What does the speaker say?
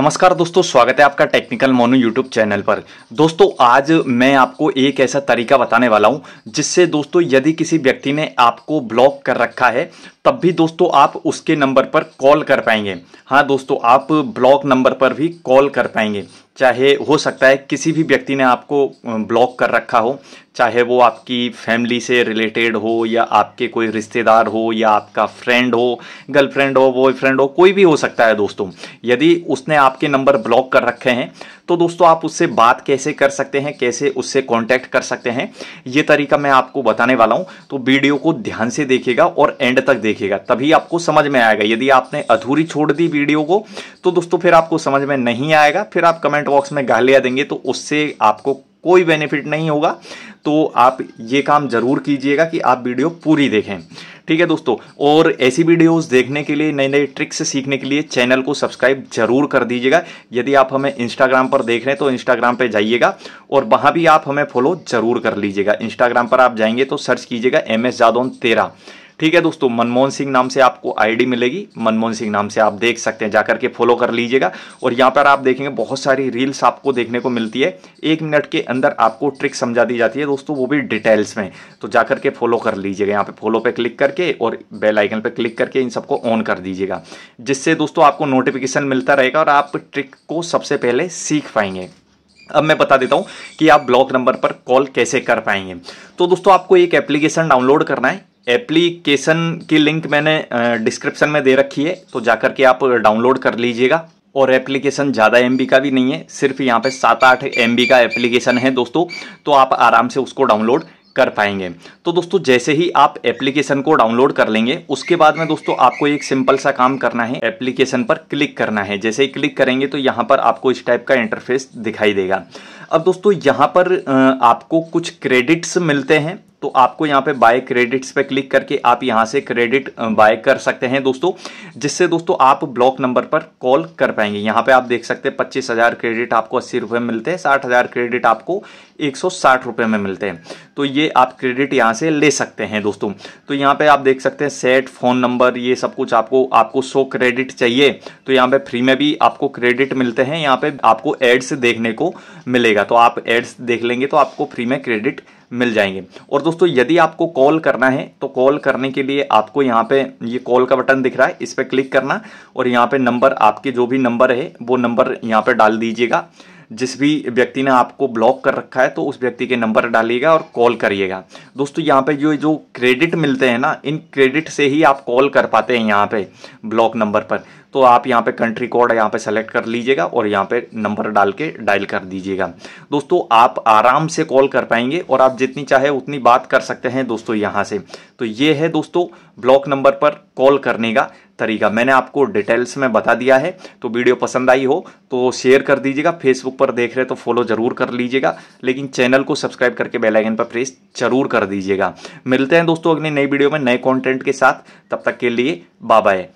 नमस्कार दोस्तों स्वागत है आपका टेक्निकल मोनू यूट्यूब चैनल पर दोस्तों आज मैं आपको एक ऐसा तरीका बताने वाला हूं जिससे दोस्तों यदि किसी व्यक्ति ने आपको ब्लॉक कर रखा है तब भी दोस्तों आप उसके नंबर पर कॉल कर पाएंगे हाँ दोस्तों आप ब्लॉक नंबर पर भी कॉल कर पाएंगे चाहे हो सकता है किसी भी व्यक्ति ने आपको ब्लॉक कर रखा हो चाहे वो आपकी फैमिली से रिलेटेड हो या आपके कोई रिश्तेदार हो या आपका फ्रेंड हो गर्लफ्रेंड हो बॉयफ्रेंड हो कोई भी हो सकता है दोस्तों यदि उसने आपके नंबर ब्लॉक कर रखे हैं तो दोस्तों आप उससे बात कैसे कर सकते हैं कैसे उससे कांटेक्ट कर सकते हैं ये तरीका मैं आपको बताने वाला हूँ तो वीडियो को ध्यान से देखिएगा और एंड तक देखिएगा तभी आपको समझ में आएगा यदि आपने अधूरी छोड़ दी वीडियो को तो दोस्तों फिर आपको समझ में नहीं आएगा फिर आप कमेंट बॉक्स में गालियाँ देंगे तो उससे आपको कोई बेनिफिट नहीं होगा तो आप ये काम ज़रूर कीजिएगा कि आप वीडियो पूरी देखें ठीक है दोस्तों और ऐसी वीडियोस देखने के लिए नए नए ट्रिक्स सीखने के लिए चैनल को सब्सक्राइब जरूर कर दीजिएगा यदि आप हमें इंस्टाग्राम पर देख रहे हैं तो इंस्टाग्राम पर जाइएगा और वहां भी आप हमें फॉलो जरूर कर लीजिएगा इंस्टाग्राम पर आप जाएंगे तो सर्च कीजिएगा एम एस जादौन तेरा ठीक है दोस्तों मनमोहन सिंह नाम से आपको आईडी मिलेगी मनमोहन सिंह नाम से आप देख सकते हैं जाकर के फॉलो कर लीजिएगा और यहाँ पर आप देखेंगे बहुत सारी रील्स आपको देखने को मिलती है एक मिनट के अंदर आपको ट्रिक समझा दी जाती है दोस्तों वो भी डिटेल्स में तो जाकर के फॉलो कर लीजिएगा यहाँ पे फॉलो पे क्लिक करके और बेलाइकन पर क्लिक करके इन सबको ऑन कर दीजिएगा जिससे दोस्तों आपको नोटिफिकेशन मिलता रहेगा और आप ट्रिक को सबसे पहले सीख पाएंगे अब मैं बता देता हूँ कि आप ब्लॉक नंबर पर कॉल कैसे कर पाएंगे तो दोस्तों आपको एक एप्लीकेशन डाउनलोड करना है एप्लीकेशन की लिंक मैंने डिस्क्रिप्शन में दे रखी है तो जाकर के आप डाउनलोड कर लीजिएगा और एप्लीकेशन ज़्यादा एम का भी नहीं है सिर्फ यहाँ पे सात आठ एम का एप्लीकेशन है दोस्तों तो आप आराम से उसको डाउनलोड कर पाएंगे तो दोस्तों जैसे ही आप एप्लीकेशन को डाउनलोड कर लेंगे उसके बाद में दोस्तों आपको एक सिंपल सा काम करना है एप्लीकेशन पर क्लिक करना है जैसे ही क्लिक करेंगे तो यहाँ पर आपको इस टाइप का इंटरफेस दिखाई देगा अब दोस्तों यहाँ पर आपको कुछ क्रेडिट्स मिलते हैं तो आपको यहाँ पे बाय क्रेडिट्स पे क्लिक करके आप यहाँ से क्रेडिट बाय कर सकते हैं दोस्तों जिससे दोस्तों आप ब्लॉक नंबर पर कॉल कर पाएंगे यहाँ पे आप देख सकते हैं पच्चीस हज़ार क्रेडिट आपको अस्सी रुपये में मिलते हैं साठ हज़ार क्रेडिट आपको एक सौ साठ रुपये में मिलते हैं तो ये आप क्रेडिट यहाँ से ले सकते हैं दोस्तों तो यहाँ पर आप देख सकते हैं सेट फ़ोन नंबर ये सब कुछ आपको आपको सो क्रेडिट चाहिए तो यहाँ पर फ्री में भी आपको क्रेडिट मिलते हैं यहाँ पर आपको एड्स देखने को मिलेगा तो आप एड्स देख लेंगे तो आपको फ्री में क्रेडिट मिल जाएंगे और दोस्तों यदि आपको कॉल करना है तो कॉल करने के लिए आपको यहाँ पे ये कॉल का बटन दिख रहा है इस पर क्लिक करना और यहाँ पे नंबर आपके जो भी नंबर है वो नंबर यहाँ पे डाल दीजिएगा जिस भी व्यक्ति ने आपको ब्लॉक कर रखा है तो उस व्यक्ति के नंबर डालिएगा और कॉल करिएगा दोस्तों यहाँ पे जो जो क्रेडिट मिलते हैं ना इन क्रेडिट से ही आप कॉल कर पाते हैं यहाँ पे ब्लॉक नंबर पर तो आप यहाँ पे कंट्री कोड यहाँ पे सेलेक्ट कर लीजिएगा और यहाँ पे नंबर डाल के डायल कर दीजिएगा दोस्तों आप आराम से कॉल कर पाएंगे और आप जितनी चाहे उतनी बात कर सकते हैं दोस्तों यहाँ से तो ये है दोस्तों ब्लॉक नंबर पर कॉल करने का तरीका मैंने आपको डिटेल्स में बता दिया है तो वीडियो पसंद आई हो तो शेयर कर दीजिएगा फेसबुक पर देख रहे तो फॉलो ज़रूर कर लीजिएगा लेकिन चैनल को सब्सक्राइब करके बेल आइकन पर प्रेस जरूर कर दीजिएगा मिलते हैं दोस्तों अगली नई वीडियो में नए कंटेंट के साथ तब तक के लिए बाय